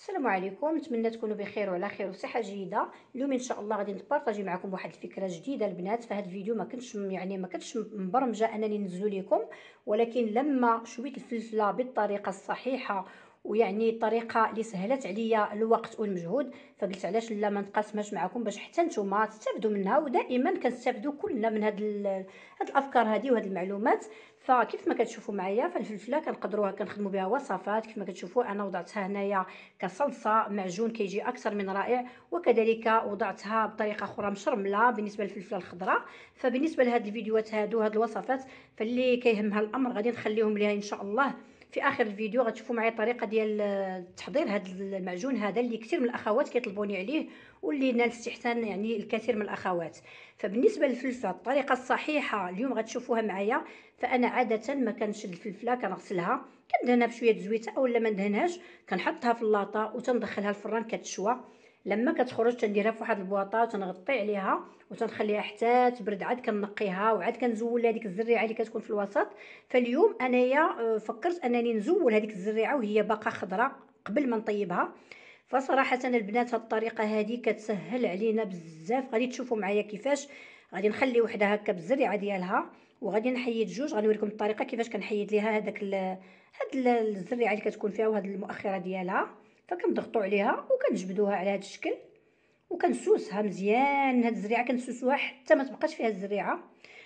السلام عليكم نتمنى تكونوا بخير وعلى خير وصحه جيده اليوم ان شاء الله غادي نبارطاجي معكم واحد الفكره جديده البنات فهاد الفيديو ما كنتش يعني ما كنتش مبرمجه انني ننزلو لكم ولكن لما شويت الفلفله بالطريقه الصحيحه ويعني الطريقه اللي سهلت عليا الوقت والمجهود فقلت علاش لا ما نقاسمهاش معكم باش حتى نتوما تستافدوا منها ودائما كنستافدوا كلنا من هاد هاد الافكار هذه وهاد المعلومات فكيف ما كتشوفوا معايا فالفلفله كنقدروها كنخدموا بها وصفات كيف ما كتشوفوا انا وضعتها هنايا كصلصه معجون كيجي اكثر من رائع وكذلك وضعتها بطريقه اخرى مشرمله بالنسبه للفلفله الخضراء فبالنسبه لهاد الفيديوهات هادو هاد الوصفات فاللي كيهمها الامر غادي نخليهم ليها ان شاء الله في اخر الفيديو غتشوفوا معايا الطريقه ديال آه، تحضير هذا المعجون هذا اللي كثير من الاخوات كيطلبوني عليه واللي نال استحسان يعني الكثير من الاخوات فبالنسبه للفلفله الطريقه الصحيحه اليوم غتشوفوها معايا فانا عاده ما كنشد الفلفله كنغسلها كندهنها بشويه زويته اولا ما ندهنهاش كنحطها في اللاطه وتندخلها الفران كتشوى لما كتخرج تنديرها فواحد البواطه وتنغطي عليها وتنخليها حتى تبرد عاد كنقيها وعاد كنزول هذيك الزريعه اللي كتكون في الوسط فاليوم انايا آه، فكرت انني نزول هذيك الزريعه وهي باقا خضراء قبل ما نطيبها فصراحه البنات هذه الطريقه هذه كتسهل علينا بزاف غادي تشوفوا معايا كيفاش غادي نخلي وحده هكا بالزريعه ديالها وغادي نحيد جوج غنوريكم الطريقه كيفاش كنحيد ليها هذاك هاد الزريعه اللي كتكون فيها وهاد المؤخره ديالها فكنضغطوا عليها وكنجبدوها على هذا الشكل وكنسوسها مزيان هاد الزريعه كنسوسوها حتى ما تبقاش فيها الزريعه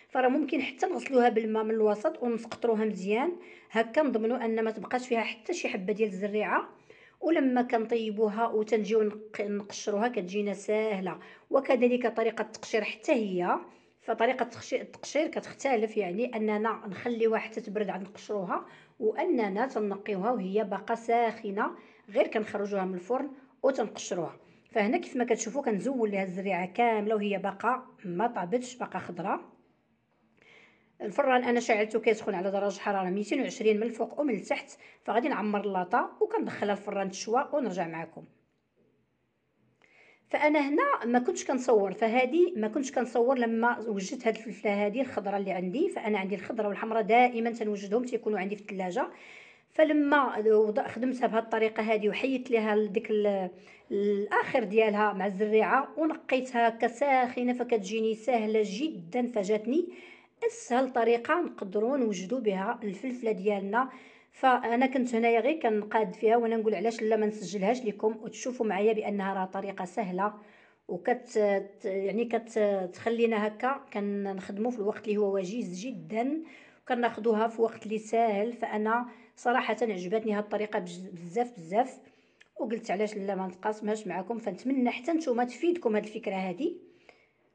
فراه ممكن حتى نغسلوها بالماء من الوسط ونسقطروها مزيان هكا نضمنوا ان ما تبقاش فيها حتى شي حبه ديال الزريعه ولما كنطيبوها وتنجيو نقشروها كتجينا ساهله وكذلك طريقه التقشير حتى هي فطريقه التقشير كتختلف يعني اننا نخليوها حتى تبرد عاد نقشروها واننا تنقيوها وهي باقا ساخنه غير كنخرجوها من الفرن وتنقشروها فهنا كيف ما كتشوفوا كنزول لها الزريعه كامله وهي باقا ما طابتش باقا خضراء الفران انا شعلته كيسخن على درجه حراره 220 من الفوق ومن التحت فغادي نعمر اللاطا وكندخلها الفران تشوى ونرجع معكم فانا هنا ما كنتش كنصور فهادي ما كنتش كنصور لما وجدت هاد الفلفله هادي الخضره اللي عندي فانا عندي الخضره والحمراء دائما تنوجدهم تيكونوا عندي في الثلاجه فلما خدمتها بهالطريقه هذه وحيت لها ديك الاخر ديالها مع الزريعه ونقيتها كساخنه فكتجيني سهله جدا فجاتني اسهل طريقه نقدروا نوجدوا بها الفلفله ديالنا فانا كنت هنايا غير كنقاد فيها وانا نقول علاش لا ما نسجلهاش لكم وتشوفوا معايا بانها راه طريقه سهله وكت يعني كتخلينا هكا كنخدموا في الوقت اللي هو وجيز جدا وكناخذوها في وقت اللي ساهل فانا صراحه عجبتني هاد الطريقه بزاف بزاف وقلت علاش لا ما نتقاسمهاش معكم فنتمنى حتى نتوما تفيدكم هاد الفكره هادي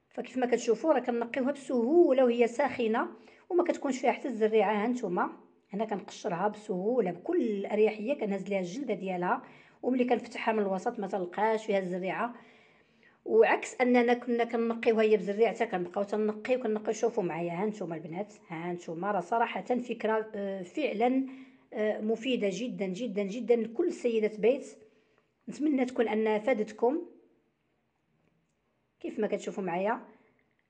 فكيف ما كتشوفوا راه كنقيوها بسهوله وهي ساخنه وما كتكونش فيها حتى الزريعه ها نتوما هنا كنقشرها بسهوله بكل اريحيه كنهز ليها الجلده ديالها وملي كنفتحها من الوسط ما تلقاش فيها الزريعه وعكس اننا كنا كنقيوها هي بزريعتها كنبقاو تنقي وكنقي شوفوا معايا ها نتوما البنات ها نتوما راه صراحه فكره آه، فعلا آه، مفيده جدا جدا جدا لكل سيده بيت نتمنى تكون انها فادتكم كيف ما كتشوفوا معايا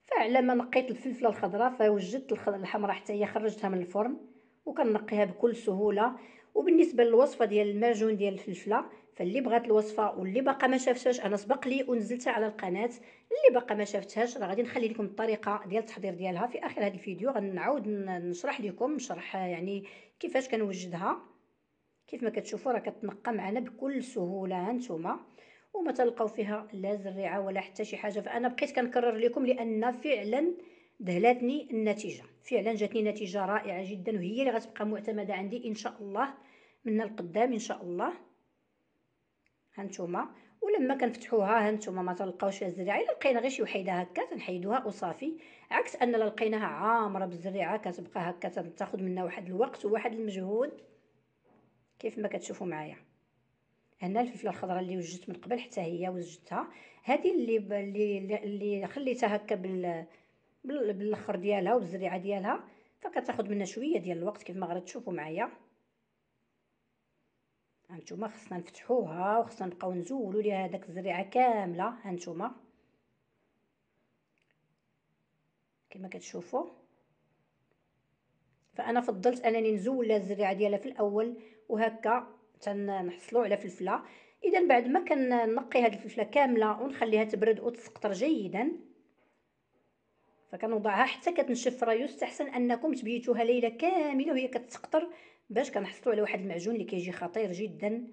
فعلا ما نقيت الفلفله الخضراء فوجدت الحمراء حتى هي خرجتها من الفرن وكنقيها بكل سهوله وبالنسبه للوصفه ديال الماجون ديال الفلفله فاللي بغات الوصفه واللي باقا ما شافتهاش انا سبق لي ونزلتها على القناه اللي باقا ما شافتهاش راه غادي نخلي لكم الطريقه ديال التحضير ديالها في اخر هذا الفيديو غنعاود نشرح لكم نشرح يعني كيفاش كنوجدها كيف ما كتشوفوا راه كتنقى معنا بكل سهوله هانتوما وما تلقاو فيها لا زريعه ولا حتى شي حاجه فانا بقيت كنكرر لكم لان فعلا دهلتني النتيجه فعلا جاتني نتيجه رائعه جدا وهي اللي غتبقى معتمده عندي ان شاء الله من القدام ان شاء الله هانتوما ولما كنفتحوها هانتوما ما تلقاوش الزريعه الا لقينا غير شي وحيده هكا تنحيدوها وصافي عكس ان لقيناها عامره بالزريعه كتبقى هكا تاخذ منا واحد الوقت وواحد المجهود كيف ما كتشوفوا معايا هنا الفلفله الخضراء اللي وجدت من قبل حتى هي وجدتها هذه اللي اللي اللي خليتها هكا بال بالاخر ديالها وبالزريعه ديالها فكتاخذ منا شويه ديال الوقت كيف ما غادي تشوفوا معايا هانتوما خصنا نفتحوها وخصنا نبقاو نزولو ليها داك الزريعه كامله هانتوما كما كتشوفوا فانا فضلت انني نزول الزريعه ديالها في الاول وهكا تنحصلوا على فلفله اذا بعد ما كننقي هاد الفلفله كامله ونخليها تبرد وتسقطر جيدا فكنوضعها حتى كتنشف يستحسن انكم تبيتوها ليله كامله وهي كتسقطر باش كنحصلوا على واحد المعجون اللي كيجي خطير جدا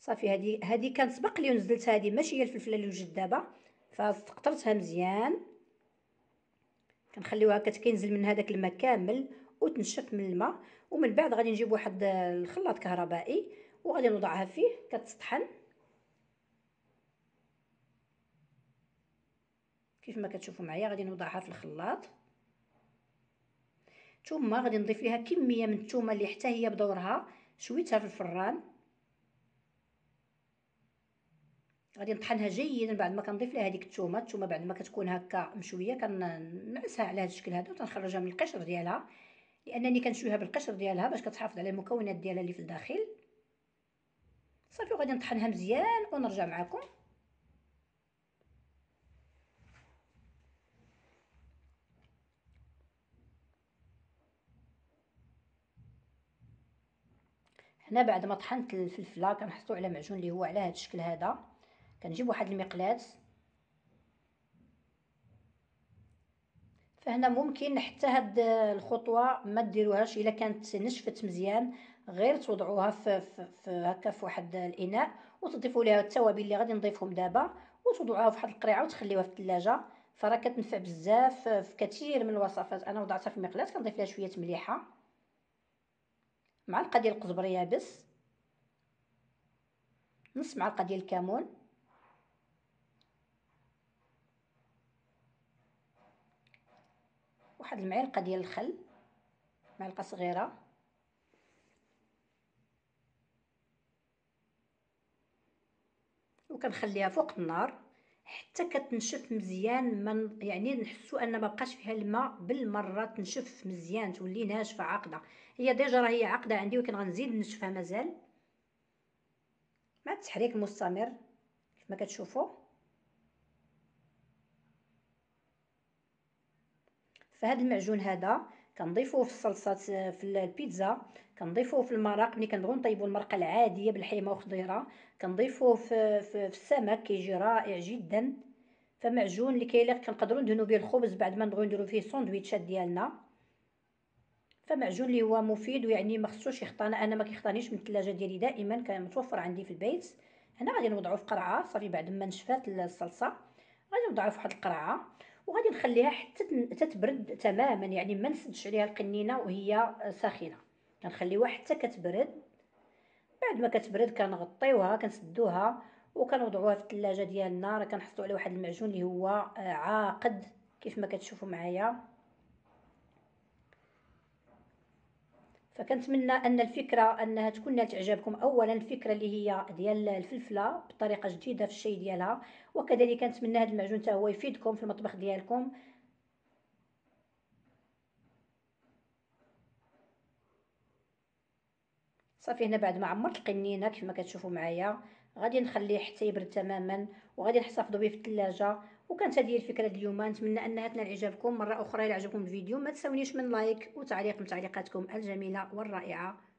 صافي هذه هذه كانت سبق لي ونزلت هذه ماشي هي الفلفله اللي وجدت دابا فاستقطرتها مزيان كنخليوها كينزل من هذاك الماء كامل وتنشف من الماء ومن بعد غادي نجيب واحد الخلاط كهربائي وغادي نوضعها فيه كتطحن كيف ما كتشوفوا معايا غادي نوضعها في الخلاط ثم غادي نضيف ليها كميه من الثومه اللي حتى هي بدورها شويتها في الفران غادي نطحنها جيدا بعد ما كنضيف لها هذيك الثومه الثومه بعد ما كتكون هكا مشويه كنعسها على هذا الشكل هذا وتنخرجها من القشر ديالها لانني كنشويها بالقشر ديالها باش كتحافظ على المكونات ديالها اللي في الداخل صافي وغادي نطحنها مزيان ونرجع معكم هنا بعد ما طحنت الفلفله كنحطو على معجون اللي هو على هذا الشكل هذا كنجيب واحد المقلات فهنا ممكن حتى هاد الخطوه ما ديروهاش الا كانت نشفت مزيان غير توضعوها في, في هكا في واحد الاناء وتضيفوا ليها التوابل اللي غادي نضيفهم دابا وتوضعوها في واحد القريعه وتخليوها في الثلاجه فراه كتنفع بزاف في كثير من الوصفات انا وضعتها في المقلاة كنضيف لها شويه مليحه معلقة ديال القزبر يابس نص معلقة ديال الكمون واحد المعلقة ديال الخل معلقة صغيرة وكنخليها فوق النار حتى كتنشف مزيان من يعني نحسو ان ما بقاش فيها الماء بالمره تنشف مزيان تولي ناشفه عاقده هي ديجا هي عاقده عندي ولكن غنزيد نشفها مازال مع التحريك المستمر كما كتشوفوا فهاد المعجون هذا كنضيفوه في الصلصات في البيتزا كنضيفوه في المرق ملي كنبغيو نطيبو المرقه العاديه بالحمى وخضيره كنضيفوه في, في, في السمك كيجي رائع جدا فمعجون اللي كيليق كنقدروا ندهنوا به الخبز بعد ما نبغيو نديرو فيه الساندويتشات ديالنا فمعجون اللي هو مفيد ويعني ما خصوش يخطانا انا ما كيخطانيش من الثلاجه ديالي دائما كان متوفر عندي في البيت هنا غادي نوضعو في قرعه صافي بعد ما نشفات الصلصه غادي نوضعو في واحد القرعه وغادي نخليها حتى تتبرد تماما يعني ما نسدش عليها القنينه وهي ساخنه كنخليوها حتى كتبرد بعد ما كتبرد كنغطيوها كنسدوها وكنوضعوها في الثلاجه ديالنا راه كنحصلوا على واحد المعجون اللي هو آه، عاقد كيف ما كتشوفوا معايا فكنتمنى ان الفكره انها تكون تعجبكم اولا الفكره اللي هي ديال الفلفله بطريقه جديده في الشاي ديالها وكذلك كنتمنى هذا المعجون حتى هو يفيدكم في المطبخ ديالكم صافي هنا بعد ما عمرت القنينه كما كتشوفوا معايا غادي نخليه حتى يبرد تماما وغادي نحتفظوا به في الثلاجه وكانت هذه الفكره اليوم نتمنى انها تنال اعجابكم مره اخرى الى عجبكم الفيديو ما تساونيش من لايك وتعليق من تعليقاتكم الجميله والرائعه